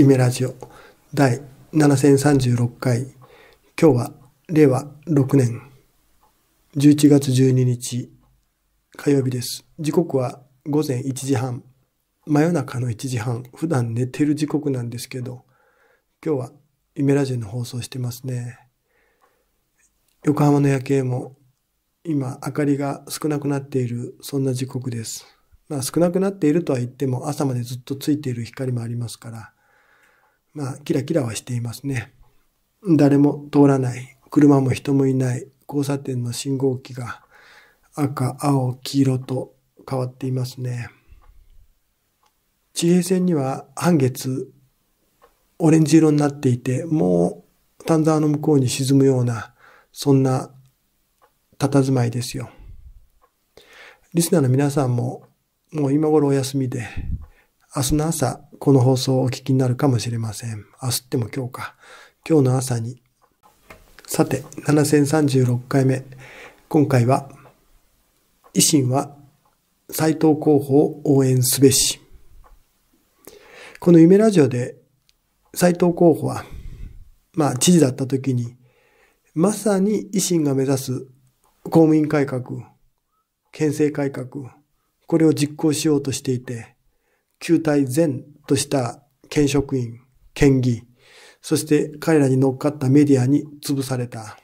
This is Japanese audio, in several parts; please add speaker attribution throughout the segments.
Speaker 1: イメラジオ第7036回今日は令和6年11月12日火曜日です時刻は午前1時半真夜中の1時半普段寝てる時刻なんですけど今日はイメラジオの放送してますね横浜の夜景も今明かりが少なくなっているそんな時刻ですまあ少なくなっているとは言っても朝までずっとついている光もありますからまあ、キラキラはしていますね。誰も通らない、車も人もいない、交差点の信号機が赤、青、黄色と変わっていますね。地平線には半月、オレンジ色になっていて、もう丹沢の向こうに沈むような、そんな佇まいですよ。リスナーの皆さんも、もう今頃お休みで、明日の朝、この放送をお聞きになるかもしれません。明日っても今日か。今日の朝に。さて、7036回目。今回は、維新は斎藤候補を応援すべし。この夢ラジオで斎藤候補は、まあ知事だった時に、まさに維新が目指す公務員改革、憲政改革、これを実行しようとしていて、旧体前とした県職員、県議、そして彼らに乗っかったメディアに潰された。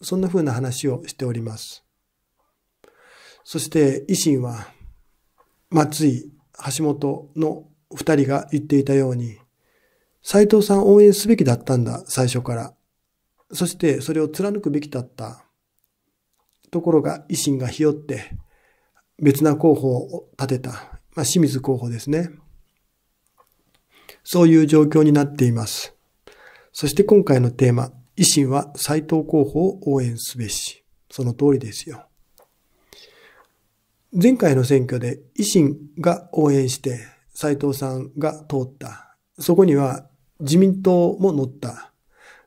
Speaker 1: そんな風な話をしております。そして維新は、松井、橋本の二人が言っていたように、斎藤さん応援すべきだったんだ、最初から。そしてそれを貫くべきだった。ところが維新がひよって別な候補を立てた。まあ、清水候補ですね。そういう状況になっています。そして今回のテーマ、維新は斎藤候補を応援すべし。その通りですよ。前回の選挙で維新が応援して斎藤さんが通った。そこには自民党も乗った。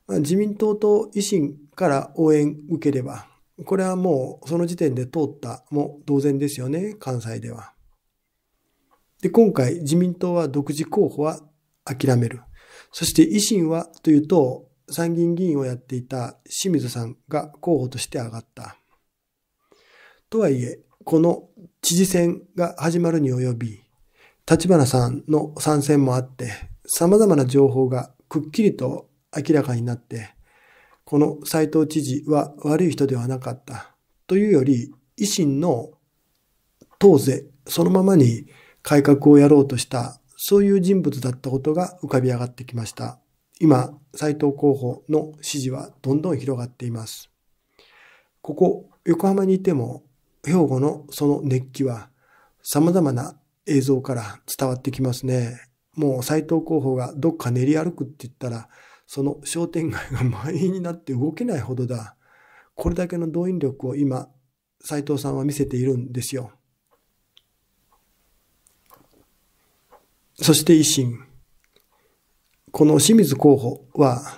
Speaker 1: まあ、自民党と維新から応援受ければ、これはもうその時点で通ったも同然ですよね、関西では。で、今回自民党は独自候補は諦める。そして維新はというと、参議院議員をやっていた清水さんが候補として上がった。とはいえ、この知事選が始まるに及び、立花さんの参戦もあって、様々な情報がくっきりと明らかになって、この斎藤知事は悪い人ではなかった。というより、維新の当勢そのままに改革をやろうとした、そういう人物だったことが浮かび上がってきました。今、斎藤候補の支持はどんどん広がっています。ここ、横浜にいても、兵庫のその熱気は、様々な映像から伝わってきますね。もう斎藤候補がどっか練り歩くって言ったら、その商店街が満員になって動けないほどだ。これだけの動員力を今、斎藤さんは見せているんですよ。そして維新。この清水候補は、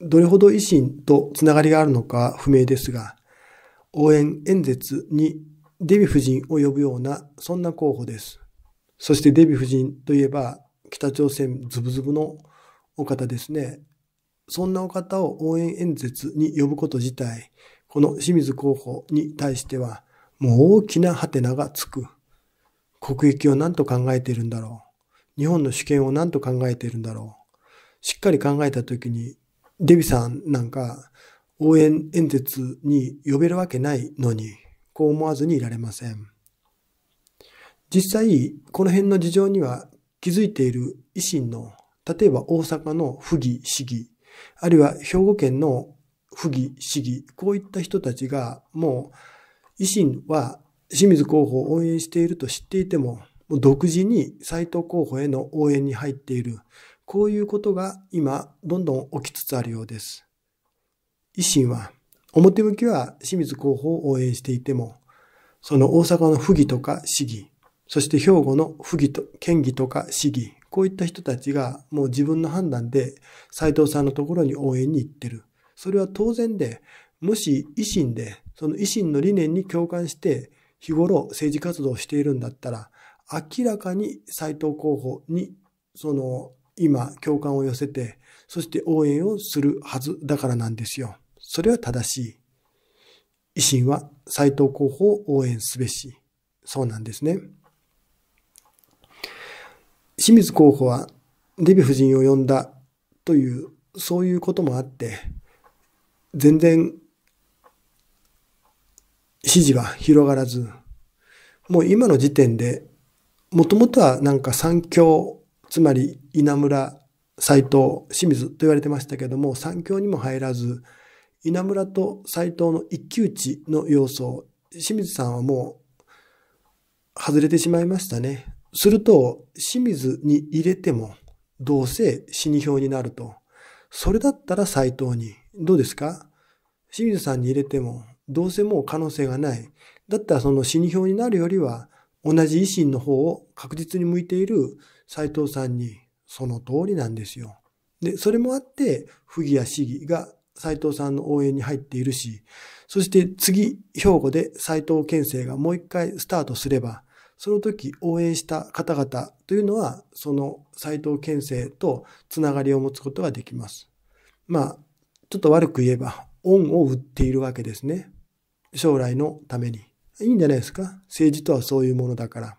Speaker 1: どれほど維新とつながりがあるのか不明ですが、応援演説にデヴィ夫人を呼ぶような、そんな候補です。そしてデヴィ夫人といえば、北朝鮮ズブズブのお方ですね。そんなお方を応援演説に呼ぶこと自体、この清水候補に対しては、もう大きなハテナがつく。国益を何と考えているんだろう。日本の主権を何と考えているんだろう。しっかり考えた時に、デビさんなんか応援演説に呼べるわけないのに、こう思わずにいられません。実際、この辺の事情には気づいている維新の、例えば大阪の府議、市議、あるいは兵庫県の府議、市議、こういった人たちがもう維新は清水候補を応援していると知っていても、独自に斎藤候補への応援に入っている、こういうことが今、どんどん起きつつあるようです。維新は、表向きは清水候補を応援していても、その大阪の府議とか市議、そして兵庫の府議と、県議とか市議、こういった人たちがもう自分の判断で斎藤さんのところに応援に行ってる。それは当然で、もし維新で、その維新の理念に共感して、日頃政治活動をしているんだったら、明らかに斎藤候補に、その、今、共感を寄せて、そして応援をするはずだからなんですよ。それは正しい。維新は斎藤候補を応援すべし。そうなんですね。清水候補はデヴィ夫人を呼んだという、そういうこともあって、全然支持は広がらず、もう今の時点でもともとはなんか三教、つまり稲村、斎藤、清水と言われてましたけども、三教にも入らず、稲村と斎藤の一騎打ちの要素、清水さんはもう外れてしまいましたね。すると、清水に入れても、どうせ死に票になると。それだったら斎藤に。どうですか清水さんに入れても、どうせもう可能性がない。だったらその死に票になるよりは、同じ維新の方を確実に向いている斎藤さんにその通りなんですよ。で、それもあって、不義や市議が斎藤さんの応援に入っているし、そして次、兵庫で斎藤県政がもう一回スタートすれば、その時応援した方々というのは、その斎藤県政とつながりを持つことができます。まあ、ちょっと悪く言えば、恩を売っているわけですね。将来のために。いいんじゃないですか政治とはそういうものだから。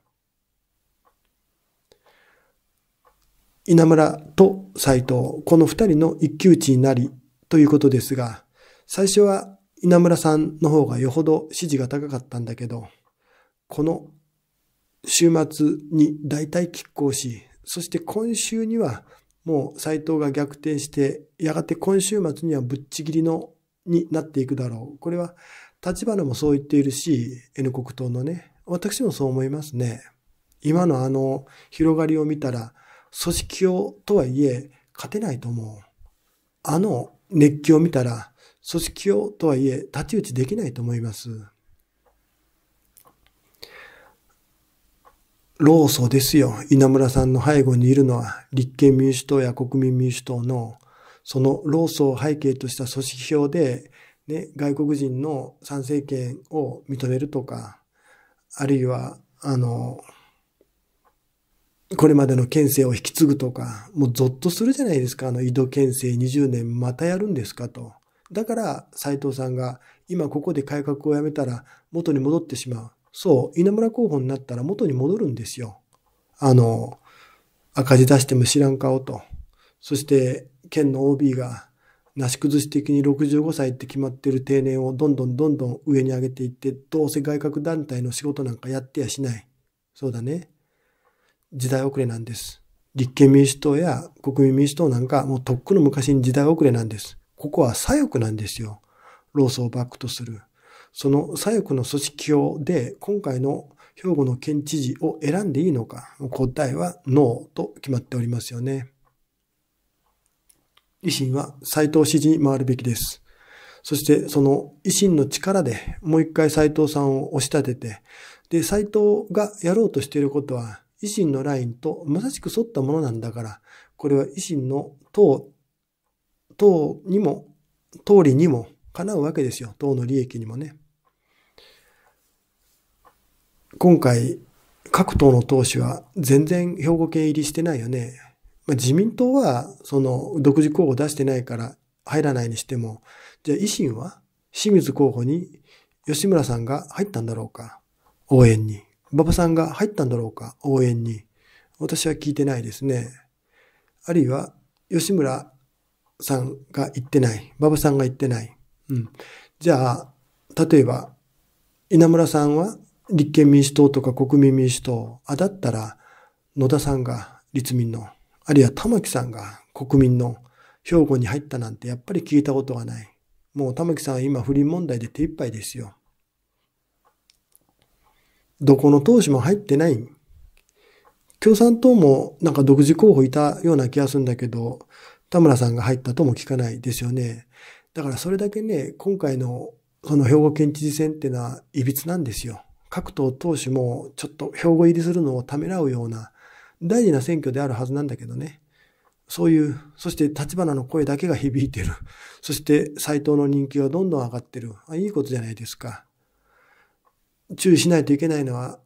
Speaker 1: 稲村と斎藤、この二人の一騎打ちになりということですが、最初は稲村さんの方がよほど支持が高かったんだけど、この週末に大体拮抗し、そして今週にはもう斎藤が逆転して、やがて今週末にはぶっちぎりのになっていくだろう。これは立花もそう言っているし、N 国党のね、私もそう思いますね。今のあの広がりを見たら、組織をとはいえ勝てないと思う。あの熱気を見たら、組織をとはいえ太刀打ちできないと思います。老祖ですよ。稲村さんの背後にいるのは、立憲民主党や国民民主党の、その老祖を背景とした組織票で、ね、外国人の参政権を認めるとか、あるいは、あの、これまでの県政を引き継ぐとか、もうゾッとするじゃないですか、あの井戸県政20年またやるんですかと。だから斎藤さんが今ここで改革をやめたら元に戻ってしまう。そう、稲村候補になったら元に戻るんですよ。あの、赤字出しても知らん顔と。そして県の OB がなし崩し的に65歳って決まってる定年をどんどんどんどん上に上げていって、どうせ外郭団体の仕事なんかやってやしない。そうだね。時代遅れなんです。立憲民主党や国民民主党なんかもうとっくの昔に時代遅れなんです。ここは左翼なんですよ。労組をバックとする。その左翼の組織票で今回の兵庫の県知事を選んでいいのか、答えはノーと決まっておりますよね。維新は斎藤支持に回るべきです。そしてその維新の力でもう一回斎藤さんを押し立てて、で、斎藤がやろうとしていることは維新のラインとまさしく沿ったものなんだから、これは維新の党、党にも、党りにも叶うわけですよ。党の利益にもね。今回、各党の党首は全然兵庫県入りしてないよね。まあ、自民党は、その、独自候補出してないから入らないにしても、じゃあ維新は清水候補に吉村さんが入ったんだろうか、応援に。馬場さんが入ったんだろうか、応援に。私は聞いてないですね。あるいは、吉村さんが言ってない。馬場さんが言ってない。うん。じゃあ、例えば、稲村さんは立憲民主党とか国民民主党。あ、だったら、野田さんが立民の。あるいは玉木さんが国民の兵庫に入ったなんてやっぱり聞いたことがない。もう玉木さんは今不倫問題で手一杯ですよ。どこの党首も入ってない。共産党もなんか独自候補いたような気がするんだけど、田村さんが入ったとも聞かないですよね。だからそれだけね、今回のその兵庫県知事選っていうのは歪なんですよ。各党党首もちょっと兵庫入りするのをためらうような大事な選挙であるはずなんだけどね。そういう、そして立花の声だけが響いてる。そして斎藤の人気がどんどん上がってる。あいいことじゃないですか。注意しないといけないのは、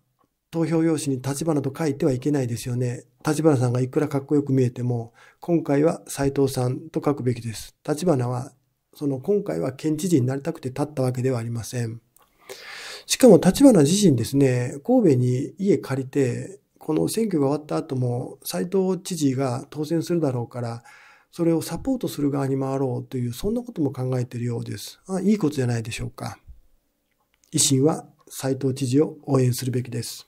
Speaker 1: 投票用紙に立花と書いてはいけないですよね。立花さんがいくらかっこよく見えても、今回は斎藤さんと書くべきです。立花は、その今回は県知事になりたくて立ったわけではありません。しかも立花自身ですね、神戸に家借りて、この選挙が終わった後も斎藤知事が当選するだろうから、それをサポートする側に回ろうという、そんなことも考えているようです。あいいことじゃないでしょうか。維新は斎藤知事を応援するべきです。